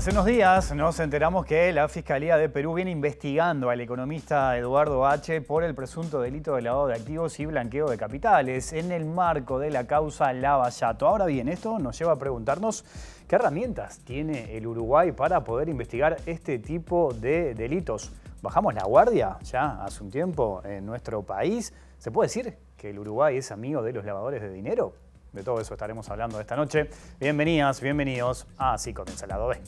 Hace unos días nos enteramos que la Fiscalía de Perú viene investigando al economista Eduardo H. por el presunto delito de lavado de activos y blanqueo de capitales en el marco de la causa Lavallato. Ahora bien, esto nos lleva a preguntarnos qué herramientas tiene el Uruguay para poder investigar este tipo de delitos. Bajamos la guardia ya hace un tiempo en nuestro país. ¿Se puede decir que el Uruguay es amigo de los lavadores de dinero? De todo eso estaremos hablando esta noche. Bienvenidas, bienvenidos. Así con el Salado B.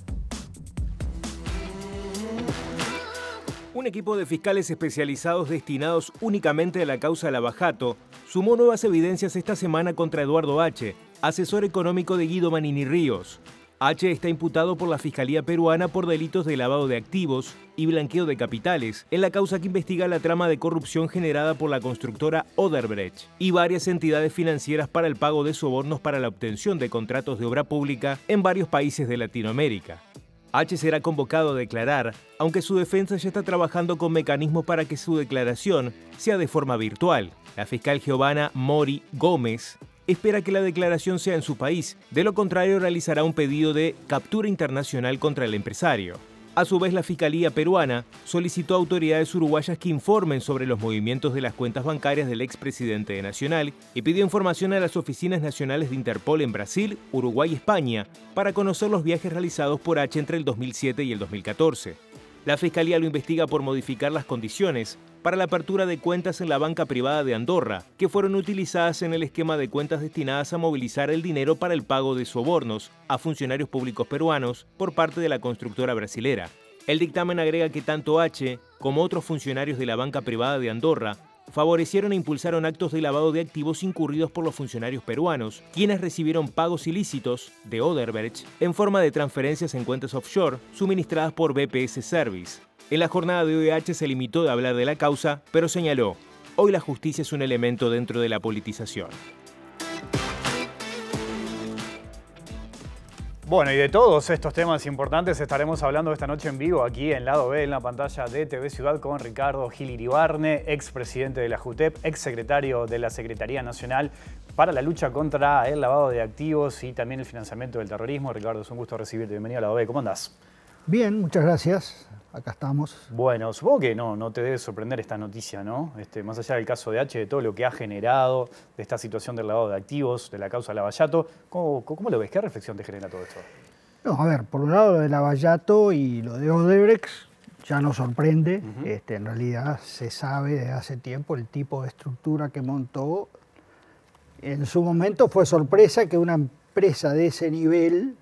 Un equipo de fiscales especializados destinados únicamente a la causa Lavajato sumó nuevas evidencias esta semana contra Eduardo H., asesor económico de Guido Manini Ríos. H está imputado por la Fiscalía Peruana por delitos de lavado de activos y blanqueo de capitales, en la causa que investiga la trama de corrupción generada por la constructora Oderbrecht y varias entidades financieras para el pago de sobornos para la obtención de contratos de obra pública en varios países de Latinoamérica. H será convocado a declarar, aunque su defensa ya está trabajando con mecanismos para que su declaración sea de forma virtual. La fiscal Giovanna Mori Gómez espera que la declaración sea en su país, de lo contrario realizará un pedido de captura internacional contra el empresario. A su vez, la Fiscalía peruana solicitó a autoridades uruguayas que informen sobre los movimientos de las cuentas bancarias del expresidente de Nacional y pidió información a las oficinas nacionales de Interpol en Brasil, Uruguay y España para conocer los viajes realizados por H entre el 2007 y el 2014. La Fiscalía lo investiga por modificar las condiciones para la apertura de cuentas en la banca privada de Andorra, que fueron utilizadas en el esquema de cuentas destinadas a movilizar el dinero para el pago de sobornos a funcionarios públicos peruanos por parte de la constructora brasilera. El dictamen agrega que tanto H como otros funcionarios de la banca privada de Andorra favorecieron e impulsaron actos de lavado de activos incurridos por los funcionarios peruanos, quienes recibieron pagos ilícitos de Oderberg en forma de transferencias en cuentas offshore suministradas por BPS Service. En la jornada de OEH se limitó de hablar de la causa, pero señaló, hoy la justicia es un elemento dentro de la politización. Bueno, y de todos estos temas importantes estaremos hablando esta noche en vivo aquí en Lado B, en la pantalla de TV Ciudad, con Ricardo Gil Iribarne, expresidente de la JUTEP, exsecretario de la Secretaría Nacional para la Lucha contra el Lavado de Activos y también el Financiamiento del Terrorismo. Ricardo, es un gusto recibirte. Bienvenido a Lado B. ¿Cómo andás? Bien, muchas gracias acá estamos. Bueno, supongo que no, no te debe sorprender esta noticia, ¿no? Este, más allá del caso de H, de todo lo que ha generado, de esta situación del lavado de activos, de la causa Lavallato, ¿cómo, cómo lo ves? ¿Qué reflexión te genera todo esto? No, a ver, por un lado lo de Lavallato y lo de Odebrecht ya no sorprende. Este, en realidad se sabe desde hace tiempo el tipo de estructura que montó. En su momento fue sorpresa que una empresa de ese nivel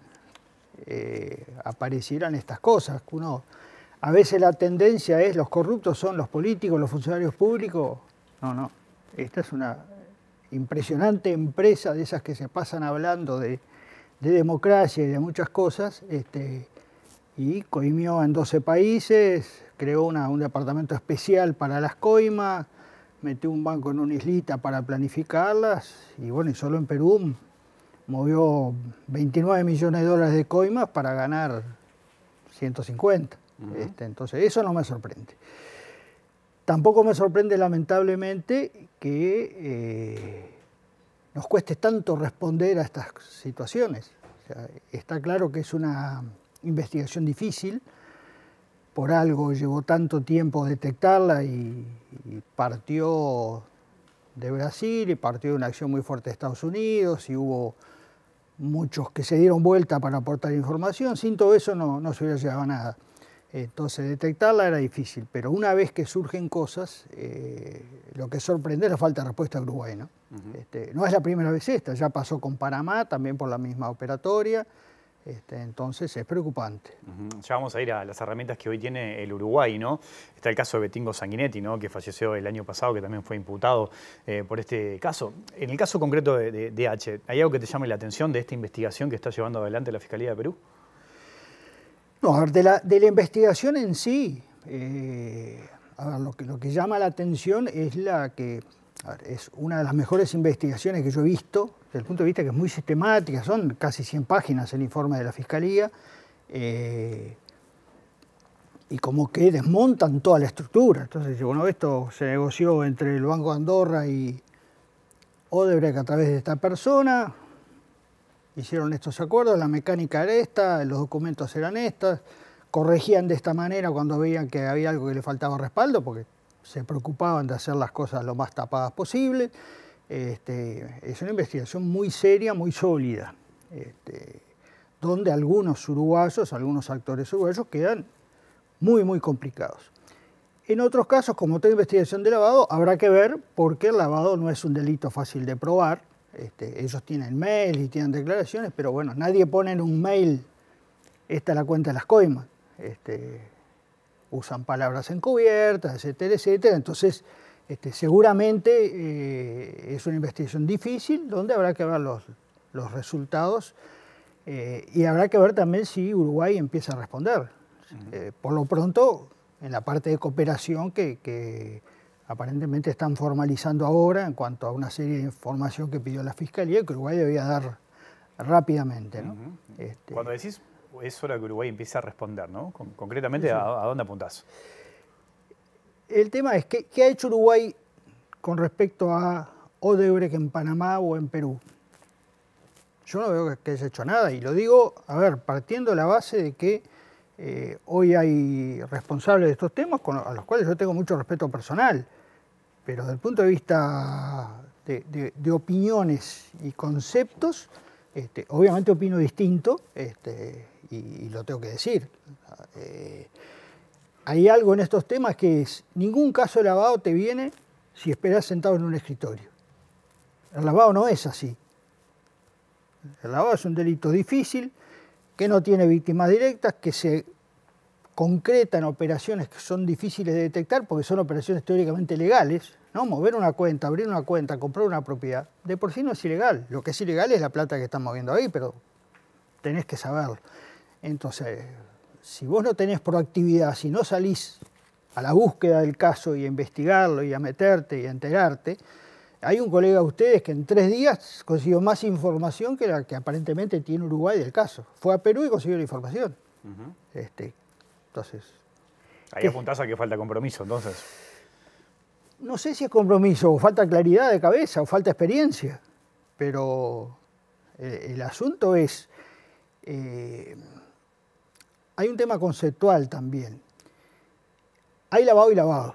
eh, aparecieran estas cosas. Uno a veces la tendencia es los corruptos son los políticos, los funcionarios públicos. No, no. Esta es una impresionante empresa de esas que se pasan hablando de, democracia y de muchas cosas. Este, y coimió en 12 países, creó un departamento especial para las coimas, metió un banco en una islita para planificarlas. Y bueno, y solo en Perú movió 29 millones de dólares de coimas para ganar 150. Este, entonces, eso no me sorprende. Tampoco me sorprende, lamentablemente, que eh, nos cueste tanto responder a estas situaciones. está claro que es una investigación difícil, por algo llevó tanto tiempo detectarla y, partió de Brasil y partió de una acción muy fuerte de Estados Unidos y hubo muchos que se dieron vuelta para aportar información. Sin todo eso no se hubiera llegado a nada. Entonces detectarla era difícil, pero una vez que surgen cosas, eh, lo que sorprende es la falta de respuesta de Uruguay. Este, ¿no? es la primera vez esta, ya pasó con Panamá, también por la misma operatoria, este, entonces es preocupante. Ya vamos a ir a las herramientas que hoy tiene el Uruguay, ¿no? Está el caso de Betingo Sanguinetti, ¿no? que falleció el año pasado, que también fue imputado eh, por este caso. En el caso concreto de, de H, ¿hay algo que te llame la atención de esta investigación que está llevando adelante la Fiscalía de Perú? No, a ver, de la, de la investigación en sí, eh, lo, que, llama la atención es la que es una de las mejores investigaciones que yo he visto, desde el punto de vista que es muy sistemática, son casi 100 páginas el informe de la Fiscalía, eh, y como que desmontan toda la estructura. Entonces, bueno, esto se negoció entre el Banco de Andorra y Odebrecht a través de esta persona, hicieron estos acuerdos, la mecánica era esta, los documentos eran estas, corregían de esta manera cuando veían que había algo que le faltaba respaldo, porque se preocupaban de hacer las cosas lo más tapadas posible. Este, es una investigación muy seria, muy sólida, este, donde algunos uruguayos, algunos actores uruguayos quedan muy, muy complicados. En otros casos, como toda investigación de lavado, habrá que ver por qué el lavado no es un delito fácil de probar, este, ellos tienen mail y tienen declaraciones, pero bueno, nadie pone en un mail, esta es la cuenta de las coimas. Este, usan palabras encubiertas, etcétera, etcétera. Entonces, este, seguramente eh, es una investigación difícil donde habrá que ver los, resultados eh, y habrá que ver también si Uruguay empieza a responder. Eh, por lo pronto, en la parte de cooperación que aparentemente están formalizando ahora en cuanto a una serie de información que pidió la Fiscalía que Uruguay debía dar rápidamente. Este, Cuando decís, es hora que Uruguay empiece a responder, ¿no? concretamente, ¿a, dónde apuntás? El tema es, ¿qué, ha hecho Uruguay con respecto a Odebrecht en Panamá o en Perú? Yo no veo que haya hecho nada y lo digo, a ver, partiendo de la base de que eh, hoy hay responsables de estos temas a los cuales yo tengo mucho respeto personal pero desde el punto de vista de, opiniones y conceptos, este, obviamente opino distinto este, y, lo tengo que decir. Eh, hay algo en estos temas que es, ningún caso de lavado te viene si esperas sentado en un escritorio. El lavado no es así. El lavado es un delito difícil, que no tiene víctimas directas, que se concreta en operaciones que son difíciles de detectar porque son operaciones teóricamente legales, ¿no? Mover una cuenta, abrir una cuenta, comprar una propiedad, de por sí no es ilegal. Lo que es ilegal es la plata que están moviendo ahí, pero tenés que saberlo. Entonces, si vos no tenés proactividad, si no salís a la búsqueda del caso y a investigarlo y a meterte y a enterarte, hay un colega de ustedes que en tres días consiguió más información que la que aparentemente tiene Uruguay del caso. Fue a Perú y consiguió la información. Entonces. Ahí apuntás a que falta compromiso, entonces. No sé si es compromiso, o falta claridad de cabeza, o falta experiencia, pero el, asunto es. Eh, hay un tema conceptual también. Hay lavado y lavado.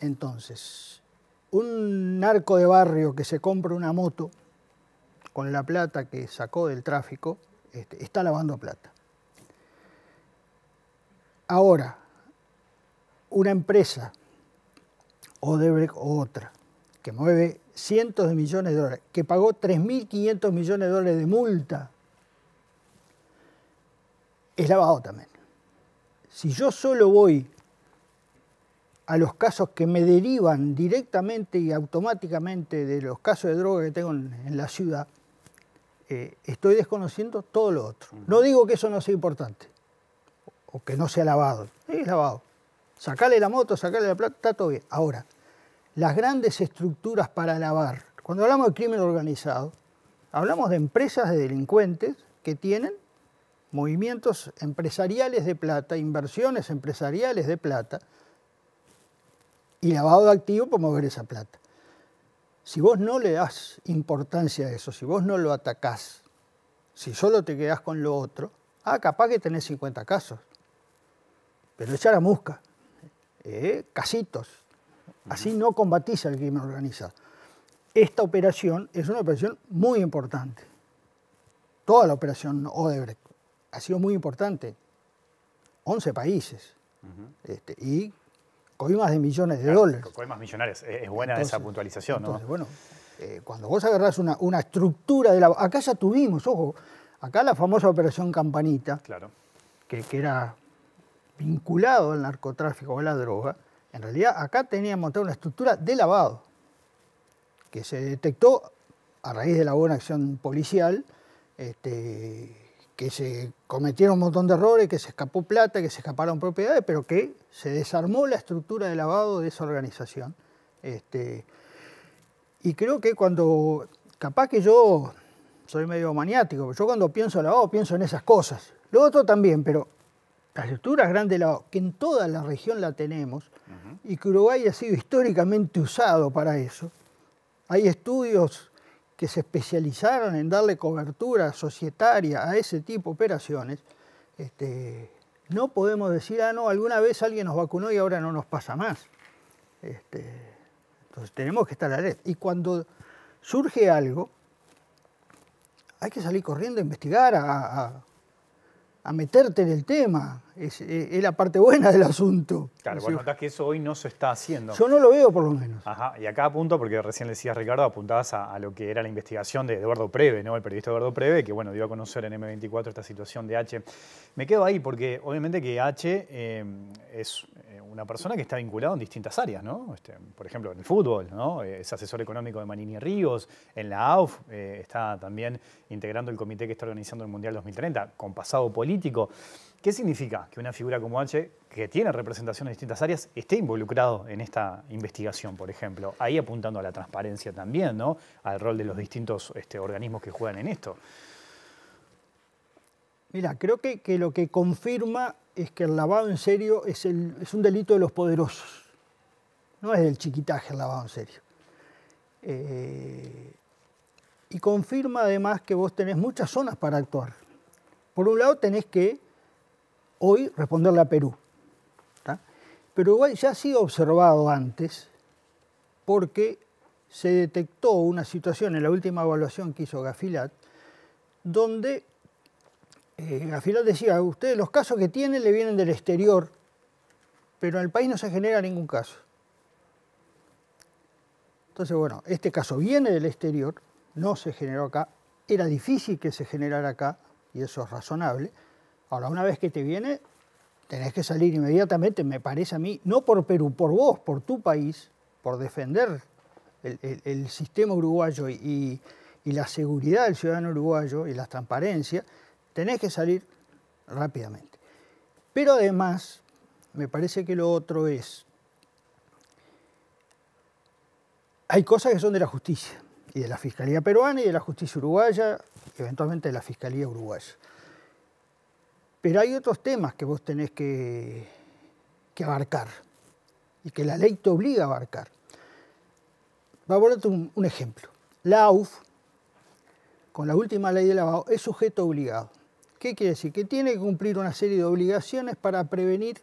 Entonces, un narco de barrio que se compra una moto con la plata que sacó del tráfico, este, está lavando plata. Ahora, una empresa, Odebrecht o otra, que mueve cientos de millones de dólares, que pagó 3.500 millones de dólares de multa, es lavado también. Si yo solo voy a los casos que me derivan directamente y automáticamente de los casos de droga que tengo en, la ciudad, eh, estoy desconociendo todo lo otro. No digo que eso no sea importante, o que no sea lavado. Es lavado. Sacale la moto, sacale la plata, está todo bien. Ahora, las grandes estructuras para lavar. Cuando hablamos de crimen organizado, hablamos de empresas de delincuentes que tienen movimientos empresariales de plata, inversiones empresariales de plata y lavado de activos para mover esa plata. Si vos no le das importancia a eso, si vos no lo atacás, si solo te quedás con lo otro, ah, capaz que tenés 50 casos pero echar a eh, casitos. Así no combatiza el crimen organizado. Esta operación es una operación muy importante. Toda la operación Odebrecht ha sido muy importante. 11 países. Este, y coimas de millones de dólares. Coimas millonarias. Es buena esa puntualización, Bueno, eh, cuando vos agarrás una, estructura de la... Acá ya tuvimos, ojo, acá la famosa operación Campanita, claro. que era vinculado al narcotráfico o a la droga, en realidad acá tenía montada una estructura de lavado, que se detectó a raíz de la buena acción policial, este, que se cometieron un montón de errores, que se escapó plata, que se escaparon propiedades, pero que se desarmó la estructura de lavado de esa organización. Este, y creo que cuando, capaz que yo soy medio maniático, yo cuando pienso lavado pienso en esas cosas. Lo otro también, pero estructura grande grandes que en toda la región la tenemos y que Uruguay ha sido históricamente usado para eso. Hay estudios que se especializaron en darle cobertura societaria a ese tipo de operaciones. Este, no podemos decir, ah, no, alguna vez alguien nos vacunó y ahora no nos pasa más. Este, entonces tenemos que estar alerta. Y cuando surge algo, hay que salir corriendo a investigar, a a meterte en el tema. E, es, la parte buena del asunto. Claro, vos notás que eso hoy no se está haciendo. Yo no lo veo, por lo menos. Ajá, y acá apunto, porque recién le decías, Ricardo, apuntabas a, lo que era la investigación de Eduardo Preve, ¿no? El periodista Eduardo Preve, que, bueno, dio a conocer en M24 esta situación de H. Me quedo ahí porque, obviamente, que H eh, es, una persona que está vinculada en distintas áreas, ¿no? Este, por ejemplo, en el fútbol, ¿no? Es asesor económico de Manini Ríos, en la AUF eh, está también integrando el comité que está organizando el Mundial 2030, con pasado político. ¿Qué significa que una figura como H, que tiene representación en distintas áreas, esté involucrado en esta investigación, por ejemplo? Ahí apuntando a la transparencia también, ¿no? Al rol de los distintos este, organismos que juegan en esto. Mira, creo que, que, lo que confirma es que el lavado en serio es, es, un delito de los poderosos. No es del chiquitaje el lavado en serio. Eh, y confirma además que vos tenés muchas zonas para actuar. Por un lado tenés que hoy responderle a Perú. Pero igual ya ha sido observado antes porque se detectó una situación en la última evaluación que hizo Gafilat donde eh, al final decía, ustedes los casos que tienen le vienen del exterior, pero en el país no se genera ningún caso. Entonces, bueno, este caso viene del exterior, no se generó acá, era difícil que se generara acá, y eso es razonable. Ahora, una vez que te viene, tenés que salir inmediatamente, me parece a mí, no por Perú, por vos, por tu país, por defender el, sistema uruguayo y, y, la seguridad del ciudadano uruguayo y la transparencia, tenés que salir rápidamente. Pero además, me parece que lo otro es, hay cosas que son de la justicia, y de la Fiscalía peruana, y de la justicia uruguaya, y eventualmente de la Fiscalía uruguaya. Pero hay otros temas que vos tenés que, que abarcar, y que la ley te obliga a abarcar. Voy a ponerte un, ejemplo. La AUF, con la última ley de lavado, es sujeto obligado. ¿Qué quiere decir? Que tiene que cumplir una serie de obligaciones para prevenir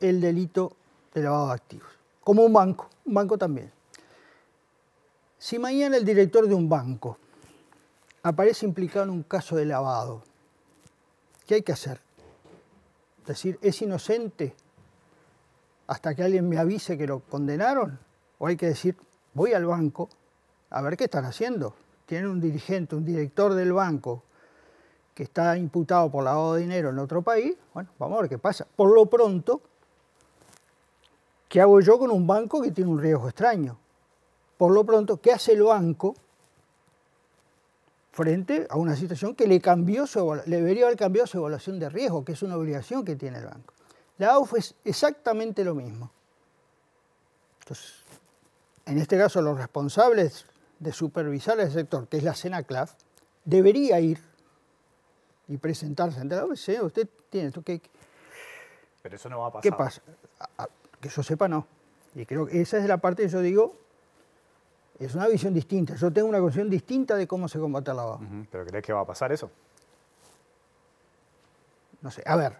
el delito de lavado de activos. Como un banco, un banco también. Si mañana el director de un banco aparece implicado en un caso de lavado, ¿qué hay que hacer? Es decir, ¿es inocente hasta que alguien me avise que lo condenaron? ¿O hay que decir, voy al banco a ver qué están haciendo? Tiene un dirigente, un director del banco que está imputado por lavado de dinero en otro país, bueno, vamos a ver qué pasa. Por lo pronto, ¿qué hago yo con un banco que tiene un riesgo extraño? Por lo pronto, ¿qué hace el banco frente a una situación que le, cambió su, le debería haber cambiado su evaluación de riesgo, que es una obligación que tiene el banco? La AUF es exactamente lo mismo. Entonces, en este caso los responsables de supervisar el sector, que es la CENACLAF, debería ir y presentarse ante la usted tiene esto que... Pero eso no va a pasar. ¿Qué pasa? que yo sepa, no. Y creo que esa es la parte que yo digo, es una visión distinta. Yo tengo una visión distinta de cómo se combate la OMC. ¿Pero crees que va a pasar eso? No sé, a ver,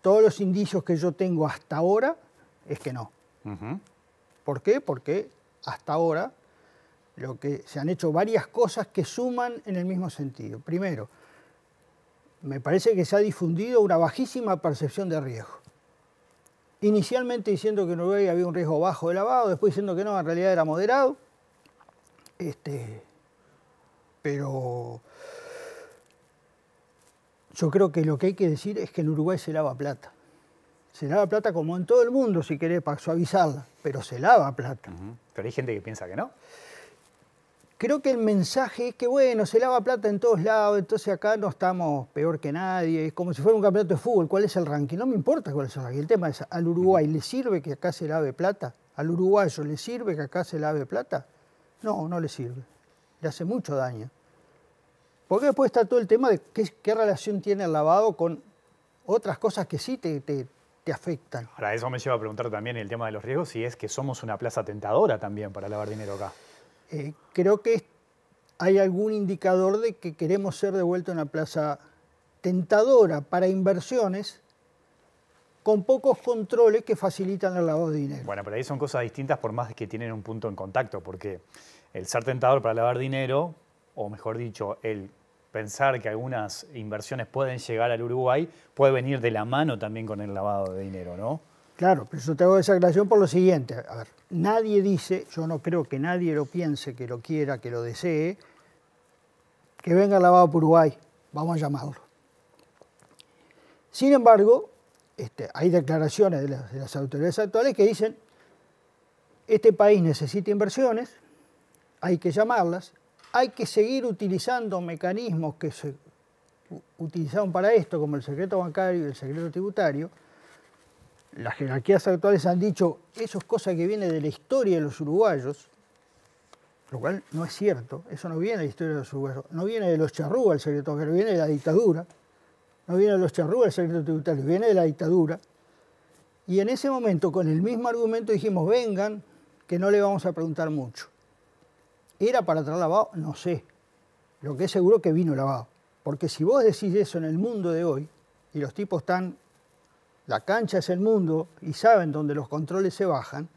todos los indicios que yo tengo hasta ahora es que no. ¿Por qué? Porque hasta ahora lo que se han hecho varias cosas que suman en el mismo sentido. Primero, me parece que se ha difundido una bajísima percepción de riesgo. Inicialmente diciendo que en Uruguay había un riesgo bajo de lavado, después diciendo que no, en realidad era moderado. Este, pero yo creo que lo que hay que decir es que en Uruguay se lava plata. Se lava plata como en todo el mundo, si querés, para suavizarla, pero se lava plata. Pero hay gente que piensa que no creo que el mensaje es que, bueno, se lava plata en todos lados, entonces acá no estamos peor que nadie, es como si fuera un campeonato de fútbol, ¿cuál es el ranking? No me importa cuál es el ranking, el tema es, ¿al Uruguay le sirve que acá se lave plata? ¿Al uruguayo le sirve que acá se lave plata? No, no le sirve, le hace mucho daño. Porque después está todo el tema de qué, relación tiene el lavado con otras cosas que sí te, te afectan. Ahora, eso me lleva a preguntar también el tema de los riesgos, si es que somos una plaza tentadora también para lavar dinero acá. Eh, creo que hay algún indicador de que queremos ser de vuelta una plaza tentadora para inversiones con pocos controles que facilitan el lavado de dinero. Bueno, pero ahí son cosas distintas por más que tienen un punto en contacto, porque el ser tentador para lavar dinero, o mejor dicho, el pensar que algunas inversiones pueden llegar al Uruguay, puede venir de la mano también con el lavado de dinero, ¿no? Claro, pero yo te hago esa aclaración por lo siguiente. A ver, nadie dice, yo no creo que nadie lo piense, que lo quiera, que lo desee, que venga lavado por Uruguay, vamos a llamarlo. Sin embargo, este, hay declaraciones de las, de las autoridades actuales que dicen, este país necesita inversiones, hay que llamarlas, hay que seguir utilizando mecanismos que se utilizaron para esto, como el secreto bancario y el secreto tributario, las jerarquías actuales han dicho, eso es cosa que viene de la historia de los uruguayos, lo cual no es cierto, eso no viene de la historia de los uruguayos, no viene de los charrúas, el secreto pero viene de la dictadura, no viene de los charrúas, el secreto tributario, viene de la dictadura. Y en ese momento, con el mismo argumento, dijimos, vengan, que no le vamos a preguntar mucho. ¿Era para traer lavado? No sé. Lo que es seguro que vino lavado. Porque si vos decís eso en el mundo de hoy, y los tipos están la cancha es el mundo y saben donde los controles se bajan,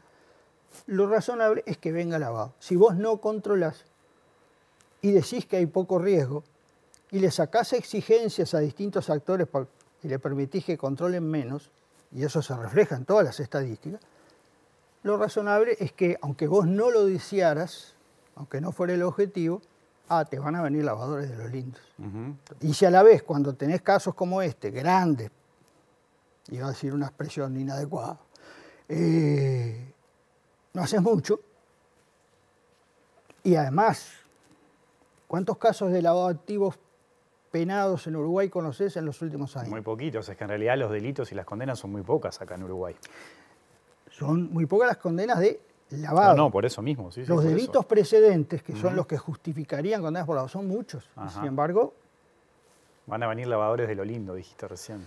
lo razonable es que venga lavado. Si vos no controlás y decís que hay poco riesgo y le sacás exigencias a distintos actores y le permitís que controlen menos, y eso se refleja en todas las estadísticas, lo razonable es que aunque vos no lo desearas, aunque no fuera el objetivo, ah, te van a venir lavadores de los lindos. Y si a la vez cuando tenés casos como este, grandes, iba a decir una expresión inadecuada, eh, no haces mucho. Y además, ¿cuántos casos de lavado activos penados en Uruguay conoces en los últimos años? Muy poquitos, es que en realidad los delitos y las condenas son muy pocas acá en Uruguay. Son muy pocas las condenas de lavado. No, no por eso mismo. Sí, los delitos precedentes, que son los que justificarían condenas por lavado, son muchos. Sin embargo... Van a venir lavadores de lo lindo, dijiste recién.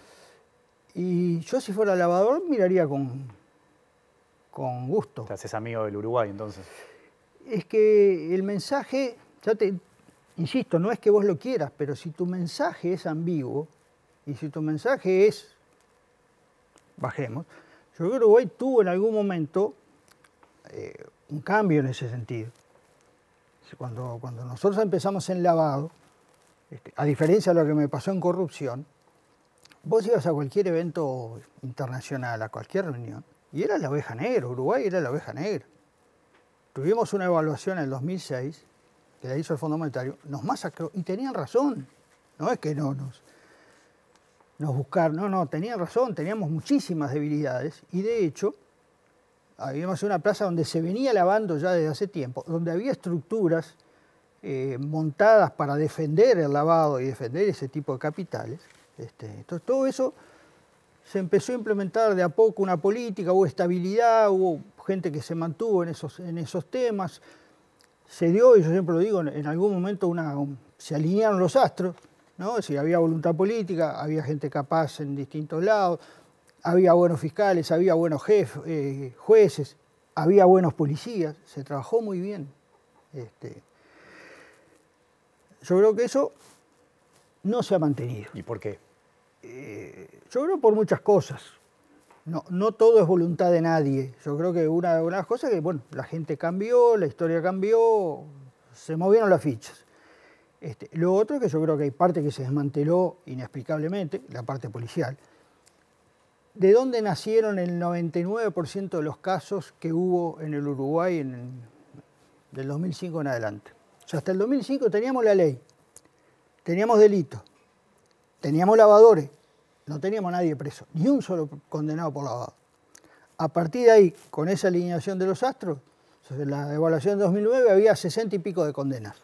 Y yo si fuera lavador miraría con, con gusto. Te haces amigo del Uruguay entonces. Es que el mensaje, ya te insisto, no es que vos lo quieras, pero si tu mensaje es ambiguo y si tu mensaje es, bajemos, yo creo que Uruguay tuvo en algún momento eh, un cambio en ese sentido. Cuando, cuando nosotros empezamos en lavado, este, a diferencia de lo que me pasó en corrupción, Vos ibas a cualquier evento internacional, a cualquier reunión, y era la oveja negra, Uruguay era la oveja negra. Tuvimos una evaluación en el 2006 que la hizo el Fondo Monetario, nos masacró y tenían razón. No es que no nos, nos buscaron, no, no, tenían razón, teníamos muchísimas debilidades y de hecho habíamos una plaza donde se venía lavando ya desde hace tiempo, donde había estructuras eh, montadas para defender el lavado y defender ese tipo de capitales entonces, este, todo eso se empezó a implementar de a poco una política, hubo estabilidad, hubo gente que se mantuvo en esos, en esos temas. Se dio, y yo siempre lo digo, en, algún momento una, se alinearon los astros, ¿no? había voluntad política, había gente capaz en distintos lados, había buenos fiscales, había buenos jefes, eh, jueces, había buenos policías, se trabajó muy bien. Este. yo creo que eso no se ha mantenido. ¿Y por qué? Eh, yo creo por muchas cosas. No, todo es voluntad de nadie. Yo creo que una de las cosas es que, bueno, la gente cambió, la historia cambió, se movieron las fichas. Este, lo otro que yo creo que hay parte que se desmanteló inexplicablemente, la parte policial. ¿De dónde nacieron el 99% de los casos que hubo en el Uruguay el, del 2005 en adelante? O sea, hasta el 2005 teníamos la ley, teníamos delitos Teníamos lavadores, no teníamos nadie preso, ni un solo condenado por lavado. A partir de ahí, con esa alineación de los astros, en la evaluación de 2009 había 60 y pico de condenas.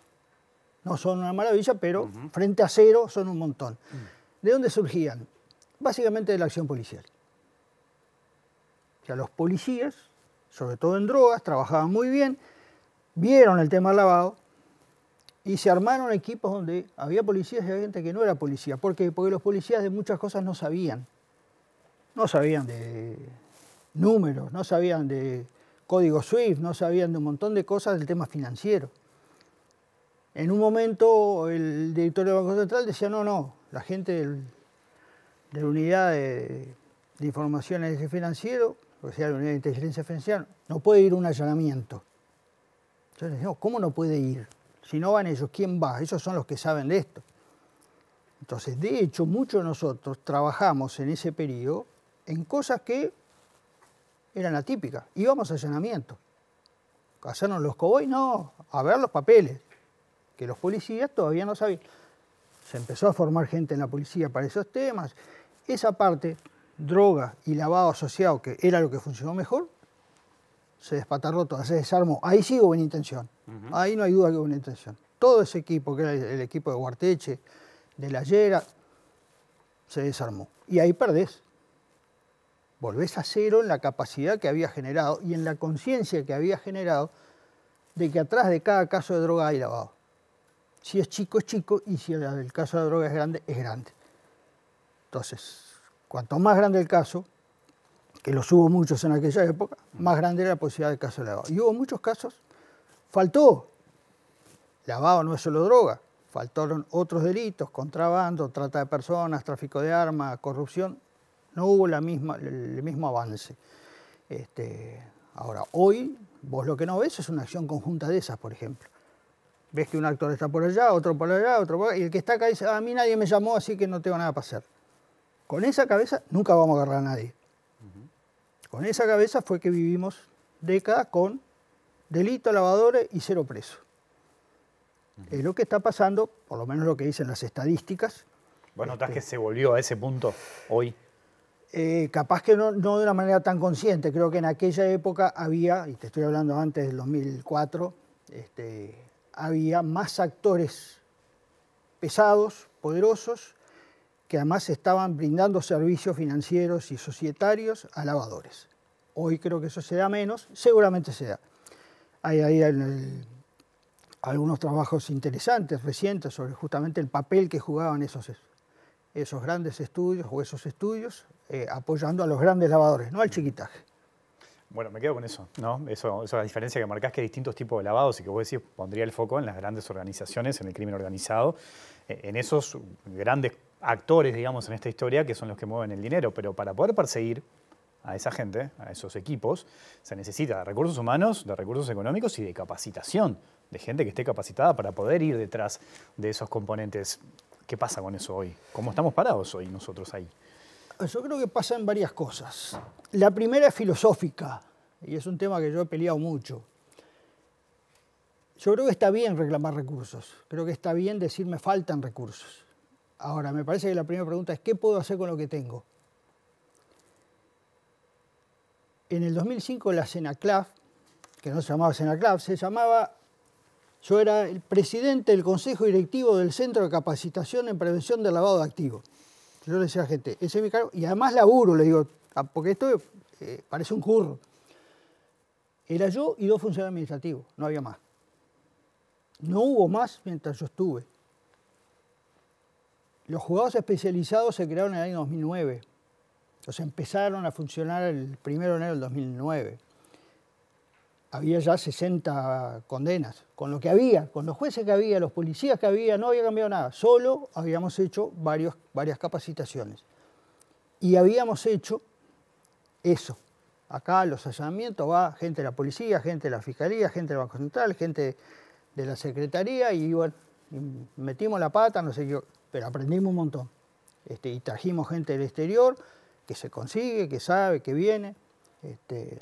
No son una maravilla, pero frente a cero son un montón. Mm. ¿De dónde surgían? Básicamente de la acción policial. O sea, los policías, sobre todo en drogas, trabajaban muy bien, vieron el tema lavado, y se armaron equipos donde había policías y había gente que no era policía. ¿Por Porque los policías de muchas cosas no sabían. No sabían de números, no sabían de código SWIFT, no sabían de un montón de cosas del tema financiero. En un momento el director del Banco Central decía, no, no, la gente de la unidad de, información informaciones financiero, o sea, la unidad de inteligencia financiera, no puede ir a un allanamiento. Entonces, no, ¿cómo no puede ir? Si no van ellos, ¿quién va? Ellos son los que saben de esto. Entonces, de hecho, muchos de nosotros trabajamos en ese periodo en cosas que eran atípicas. Íbamos a allanamiento. casaron los y no, a ver los papeles, que los policías todavía no sabían. Se empezó a formar gente en la policía para esos temas. Esa parte, droga y lavado asociado, que era lo que funcionó mejor, se despatarró todo, se desarmó. Ahí sí hubo una intención. Ahí no hay duda que hubo una intención. Todo ese equipo, que era el, equipo de Guarteche, de la se desarmó. Y ahí perdés. Volvés a cero en la capacidad que había generado y en la conciencia que había generado de que atrás de cada caso de droga hay lavado. Si es chico, es chico, y si el caso de droga es grande, es grande. Entonces, cuanto más grande el caso, y los hubo muchos en aquella época, más grande era la posibilidad de caso de lavado. Y hubo muchos casos, faltó. Lavado no es solo droga, faltaron otros delitos, contrabando, trata de personas, tráfico de armas, corrupción. No hubo la misma, el mismo avance. Este, ahora, hoy vos lo que no ves es una acción conjunta de esas, por ejemplo. Ves que un actor está por allá, otro por allá, otro por allá, y el que está acá dice, ah, a mí nadie me llamó, así que no tengo nada para hacer. Con esa cabeza nunca vamos a agarrar a nadie. Con esa cabeza fue que vivimos décadas con delito, lavadores y cero preso. Es lo que está pasando, por lo menos lo que dicen las estadísticas. Bueno, notás este, que se volvió a ese punto hoy? Eh, capaz que no, de una manera tan consciente. Creo que en aquella época había, y te estoy hablando antes del 2004, este, había más actores pesados, poderosos, que además estaban brindando servicios financieros y societarios a lavadores. Hoy creo que eso se da menos, seguramente se da. Hay ahí algunos trabajos interesantes, recientes, sobre justamente el papel que jugaban esos, esos grandes estudios o esos estudios eh, apoyando a los grandes lavadores, no al chiquitaje. Bueno, me quedo con eso, ¿no? Eso, la diferencia que marcas que hay distintos tipos de lavados y que vos decís pondría el foco en las grandes organizaciones, en el crimen organizado, eh, en esos grandes actores, digamos, en esta historia que son los que mueven el dinero, pero para poder perseguir a esa gente, a esos equipos, se necesita de recursos humanos, de recursos económicos y de capacitación, de gente que esté capacitada para poder ir detrás de esos componentes. ¿Qué pasa con eso hoy? ¿Cómo estamos parados hoy nosotros ahí? Yo creo que pasan varias cosas. La primera es filosófica, y es un tema que yo he peleado mucho. Yo creo que está bien reclamar recursos, creo que está bien decirme faltan recursos. Ahora, me parece que la primera pregunta es, ¿qué puedo hacer con lo que tengo? En el 2005 la Senaclav, que no se llamaba Senaclav, se llamaba, yo era el presidente del Consejo Directivo del Centro de Capacitación en Prevención del Lavado de Activos. Yo le decía a la gente, ese es mi cargo, y además laburo, le digo, ah, porque esto eh, parece un curro. Era yo y dos funcionarios administrativos, no había más. No hubo más mientras yo estuve. Los juzgados especializados se crearon en el año 2009. sea, empezaron a funcionar el 1 de enero del 2009. Había ya 60 condenas, con lo que había, con los jueces que había, los policías que había, no había cambiado nada. Solo habíamos hecho varias capacitaciones. Y habíamos hecho eso. Acá los allanamientos va gente de la policía, gente de la fiscalía, gente del Banco Central, gente de la secretaría y bueno, metimos la pata, no sé qué pero aprendimos un montón. Este, y trajimos gente del exterior que se consigue, que sabe, que viene. Este,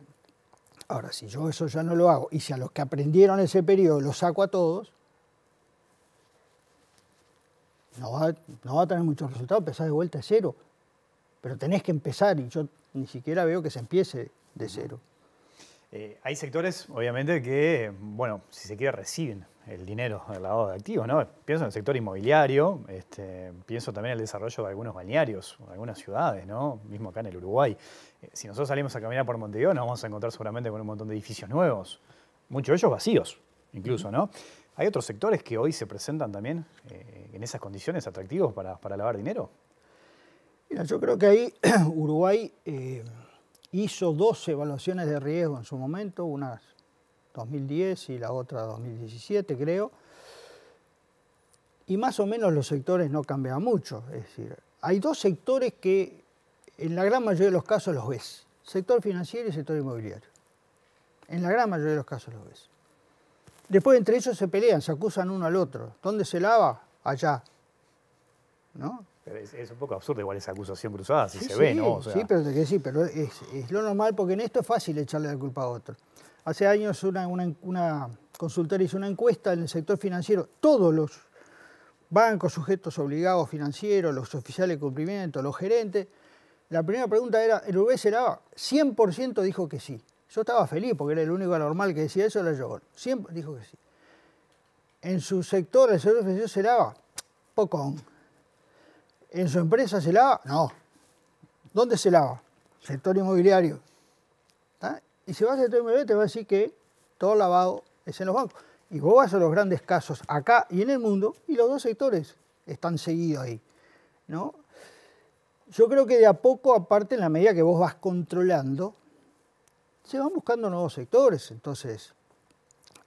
ahora, si yo eso ya no lo hago, y si a los que aprendieron ese periodo los saco a todos, no va, no va a tener muchos resultados, empezás de vuelta de cero. Pero tenés que empezar y yo ni siquiera veo que se empiece de cero. Eh, hay sectores, obviamente, que, bueno, si se quiere, reciben el dinero del lavado de activos, ¿no? Pienso en el sector inmobiliario, este, pienso también en el desarrollo de algunos balnearios, algunas ciudades, ¿no? Mismo acá en el Uruguay. Eh, si nosotros salimos a caminar por Montevideo, nos vamos a encontrar seguramente con un montón de edificios nuevos, muchos de ellos vacíos, incluso, ¿no? ¿Hay otros sectores que hoy se presentan también eh, en esas condiciones atractivos para, lavar dinero? yo creo que ahí Uruguay hizo dos evaluaciones de riesgo en su momento, una 2010 y la otra 2017 creo, y más o menos los sectores no cambian mucho, es decir, hay dos sectores que en la gran mayoría de los casos los ves, sector financiero y sector inmobiliario, en la gran mayoría de los casos los ves. Después entre ellos se pelean, se acusan uno al otro, ¿dónde se lava? Allá, ¿no? es, un poco absurdo igual esa acusación cruzada, si se ve, ¿no? Sí, pero, es, lo normal porque en esto es fácil echarle la culpa a otro. Hace años una, consultora hizo una encuesta en el sector financiero, todos los bancos, sujetos obligados financieros, los oficiales de cumplimiento, los gerentes. La primera pregunta era, ¿el UBS lava? 100% dijo que sí. Yo estaba feliz porque era el único anormal que decía eso, era yo. Siempre dijo que sí. En su sector, el sector financiero Poco pocón. ¿En su empresa se lava? No. ¿Dónde se lava? Sector inmobiliario. Y si vas al sector inmobiliario te va a decir que todo lavado es en los bancos. Y vos vas a los grandes casos acá y en el mundo y los dos sectores están seguidos ahí. ¿no? Yo creo que de a poco, aparte, en la medida que vos vas controlando, se van buscando nuevos sectores. Entonces,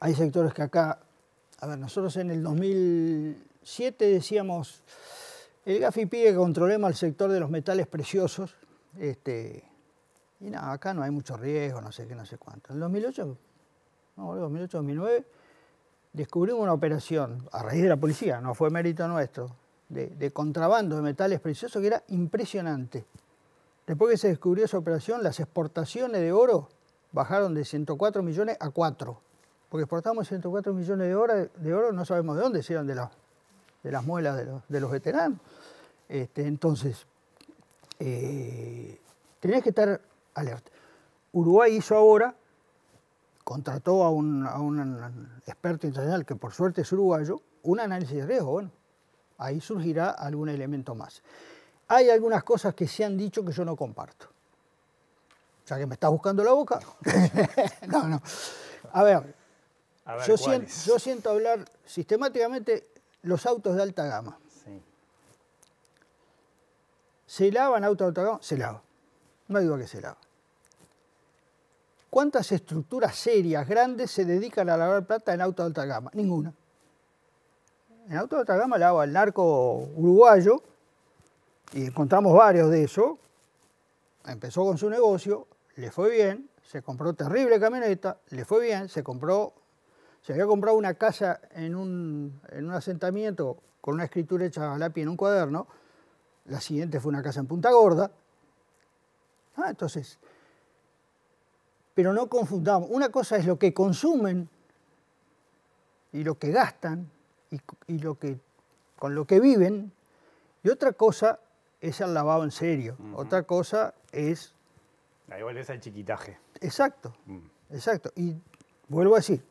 hay sectores que acá, a ver, nosotros en el 2007 decíamos, el GAFI pide que controlemos el sector de los metales preciosos. Este, y nada, acá no hay mucho riesgo, no sé qué, no sé cuánto. En 2008, no, 2008, 2009, descubrimos una operación, a raíz de la policía, no fue mérito nuestro, de, contrabando de metales preciosos que era impresionante. Después que se descubrió esa operación, las exportaciones de oro bajaron de 104 millones a 4. Porque exportamos 104 millones de oro, de oro no sabemos de dónde, si eran de la de las muelas de los, veteranos. Este, entonces, eh, que estar alerta. Uruguay hizo ahora, contrató a un, experto internacional, que por suerte es uruguayo, un análisis de riesgo. Bueno, ahí surgirá algún elemento más. Hay algunas cosas que se han dicho que yo no comparto. O sea, que me estás buscando la boca. no, no. A ver, yo, siento, yo siento hablar sistemáticamente los autos de alta gama. Sí. ¿Se lavan autos de alta gama? Se lava. No digo que se lava. ¿Cuántas estructuras serias, grandes, se dedican a lavar plata en autos de alta gama? Ninguna. En autos de alta gama lava el narco uruguayo, y encontramos varios de eso. Empezó con su negocio, le fue bien, se compró terrible camioneta, le fue bien, se compró se había comprado una casa en un, asentamiento con una escritura hecha a lápiz en un cuaderno, la siguiente fue una casa en Punta Gorda. Ah, entonces, pero no confundamos, una cosa es lo que consumen y lo que gastan y, lo que, con lo que viven, y otra cosa es el lavado en serio, otra cosa es... La ah, igualdad es el chiquitaje. Exacto, mm. exacto. Y vuelvo a decir,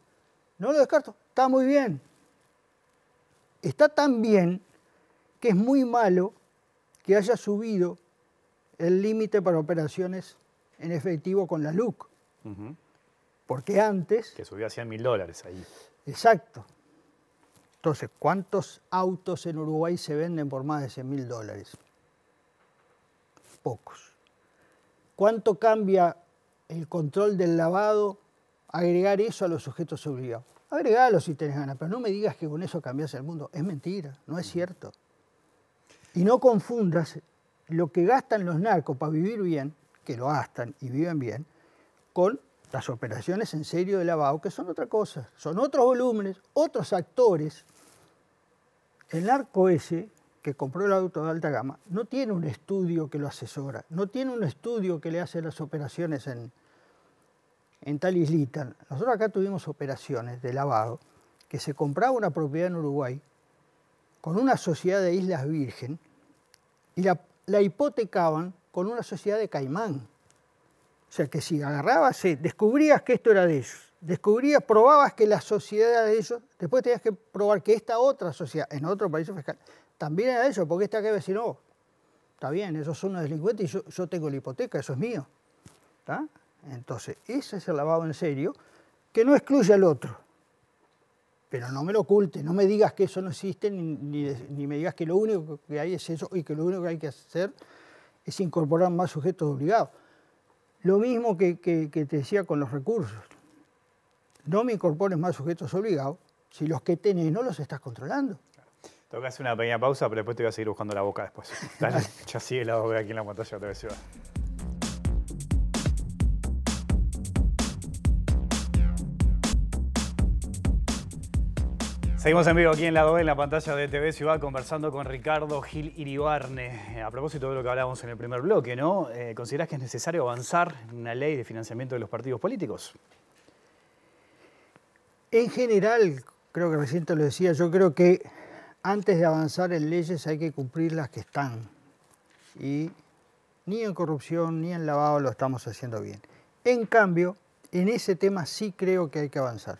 no lo descarto, está muy bien. Está tan bien que es muy malo que haya subido el límite para operaciones en efectivo con la LUC. Porque antes... Que subía a 100 mil dólares ahí. Exacto. Entonces, ¿cuántos autos en Uruguay se venden por más de 100 mil dólares? Pocos. ¿Cuánto cambia el control del lavado agregar eso a los sujetos obligados. Agregalo si tenés ganas, pero no me digas que con eso cambias el mundo. Es mentira, no es cierto. Y no confundas lo que gastan los narcos para vivir bien, que lo gastan y viven bien, con las operaciones en serio de lavado, que son otra cosa. Son otros volúmenes, otros actores. El narco ese que compró el auto de alta gama no tiene un estudio que lo asesora, no tiene un estudio que le hace las operaciones en, en tal islita. Nosotros acá tuvimos operaciones de lavado que se compraba una propiedad en Uruguay con una sociedad de Islas Virgen y la, hipotecaban con una sociedad de Caimán. O sea que si agarrabas, descubrías que esto era de ellos, descubrías, probabas que la sociedad era de ellos, después tenías que probar que esta otra sociedad en otro país fiscal también era de ellos, porque esta que decir, no, está bien, esos son unos delincuentes y yo, yo tengo la hipoteca, eso es mío. ¿Está? Entonces, ese es el lavado en serio, que no excluye al otro. Pero no me lo ocultes, no me digas que eso no existe, ni, me digas que lo único que hay es eso y que lo único que hay que hacer es incorporar más sujetos obligados. Lo mismo que, que, te decía con los recursos. No me incorpores más sujetos obligados si los que tenés no los estás controlando. Tengo que hacer una pequeña pausa, pero después te voy a seguir buscando la boca después. ya sigue la aquí en la pantalla Seguimos en vivo aquí en la OE en la pantalla de TV Ciudad, conversando con Ricardo Gil Iribarne. Eh, a propósito de lo que hablábamos en el primer bloque, ¿no? Eh, ¿Considerás que es necesario avanzar en una ley de financiamiento de los partidos políticos? En general, creo que recién te lo decía, yo creo que antes de avanzar en leyes hay que cumplir las que están. Y ni en corrupción ni en lavado lo estamos haciendo bien. En cambio, en ese tema sí creo que hay que avanzar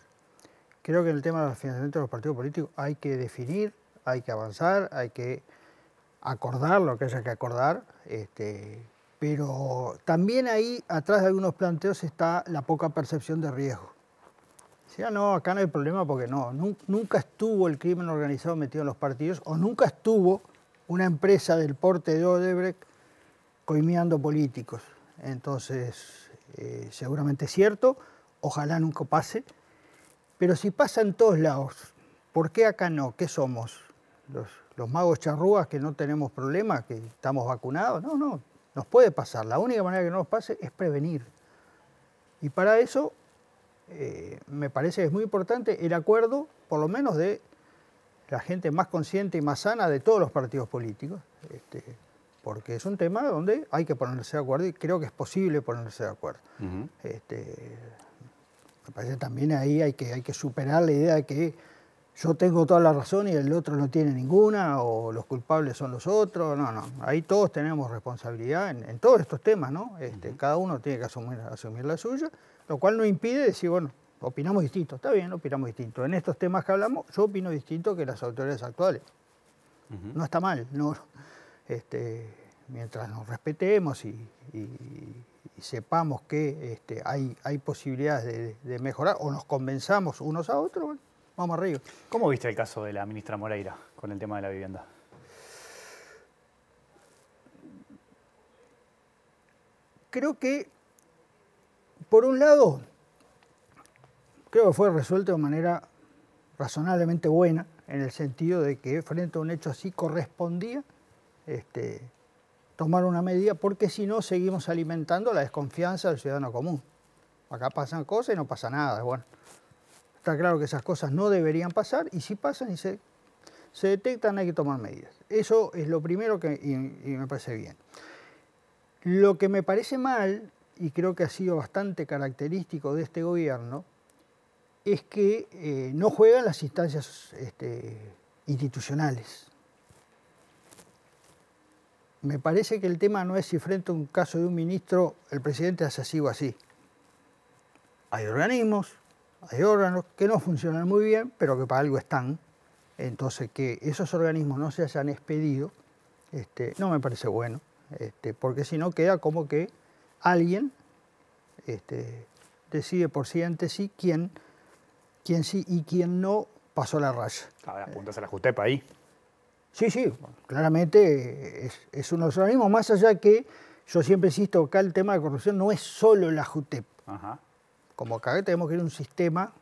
creo que en el tema del financiamiento de los partidos políticos hay que definir, hay que avanzar, hay que acordar lo que haya que acordar, este, pero también ahí atrás de algunos planteos está la poca percepción de riesgo. Ya no, acá no hay problema porque no, nunca estuvo el crimen organizado metido en los partidos o nunca estuvo una empresa del porte de Odebrecht coimeando políticos. Entonces, eh, seguramente es cierto, ojalá nunca pase, pero si pasa en todos lados, ¿por qué acá no? ¿Qué somos? Los, magos charrúas que no tenemos problema, que estamos vacunados. No, no, nos puede pasar. La única manera que no nos pase es prevenir. Y para eso eh, me parece que es muy importante el acuerdo, por lo menos de la gente más consciente y más sana de todos los partidos políticos, este, porque es un tema donde hay que ponerse de acuerdo y creo que es posible ponerse de acuerdo. Me parece también ahí hay que, hay que superar la idea de que yo tengo toda la razón y el otro no tiene ninguna, o los culpables son los otros. No, no, ahí todos tenemos responsabilidad en, todos estos temas, ¿no? Este, cada uno tiene que asumir, la suya, lo cual no impide decir, bueno, opinamos distinto, está bien, opinamos distinto. En estos temas que hablamos, yo opino distinto que las autoridades actuales. No está mal, no. Este, mientras nos respetemos y y sepamos que este, hay, hay posibilidades de, mejorar o nos convenzamos unos a otros, bueno, vamos arriba. ¿Cómo viste el caso de la ministra Moreira con el tema de la vivienda? Creo que, por un lado, creo que fue resuelto de manera razonablemente buena, en el sentido de que frente a un hecho así correspondía este, tomar una medida porque si no seguimos alimentando la desconfianza del ciudadano común. Acá pasan cosas y no pasa nada. Bueno, está claro que esas cosas no deberían pasar y si pasan y se, se detectan hay que tomar medidas. Eso es lo primero que y, me parece bien. Lo que me parece mal, y creo que ha sido bastante característico de este gobierno, es que eh, no juegan las instancias este, institucionales me parece que el tema no es si frente a un caso de un ministro el presidente hace así o así. Hay organismos, hay órganos que no funcionan muy bien, pero que para algo están. Entonces, que esos organismos no se hayan expedido, este, no me parece bueno, este, porque si no queda como que alguien este, decide por sí antes sí quién, quién sí y quién no pasó la raya. Ahora, a la Jutepa ahí. Sí, sí, claramente es, es un organismo, más allá que yo siempre insisto, acá el tema de corrupción no es solo la JUTEP. Como acá tenemos que ir a un sistema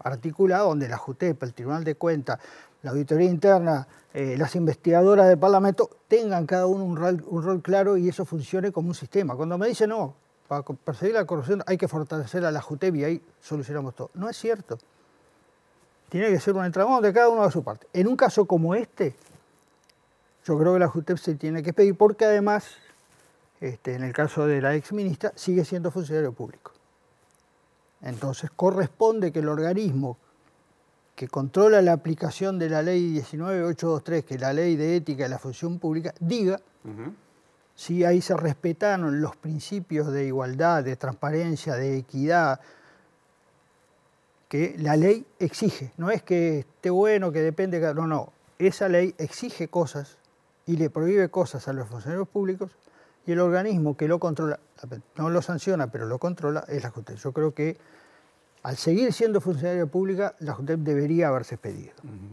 articulado donde la JUTEP, el Tribunal de Cuentas, la Auditoría Interna, eh, las investigadoras del Parlamento tengan cada uno un rol, claro y eso funcione como un sistema. Cuando me dicen, no, para perseguir la corrupción hay que fortalecer a la JUTEP y ahí solucionamos todo. No es cierto. Tiene que ser un entramado de cada uno de su parte. En un caso como este, yo creo que la JUTEP se tiene que pedir porque además, este, en el caso de la exministra, sigue siendo funcionario público. Entonces corresponde que el organismo que controla la aplicación de la ley 19823, que es la ley de ética de la función pública, diga si ahí se respetaron los principios de igualdad, de transparencia, de equidad, que la ley exige. No es que esté bueno, que depende, no, no. Esa ley exige cosas y le prohíbe cosas a los funcionarios públicos y el organismo que lo controla, no lo sanciona, pero lo controla, es la Junta. Yo creo que al seguir siendo funcionario pública, la Junta debería haberse expedido.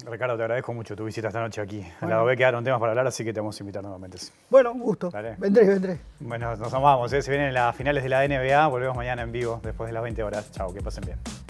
Ricardo, te agradezco mucho tu visita esta noche aquí. A Al lado quedaron temas para hablar, así que te vamos a invitar nuevamente. Bueno, un gusto. Vendré, vendré. Bueno, nos amamos. ¿eh? Se vienen las finales de la NBA. Volvemos mañana en vivo después de las 20 horas. Chao, que pasen bien.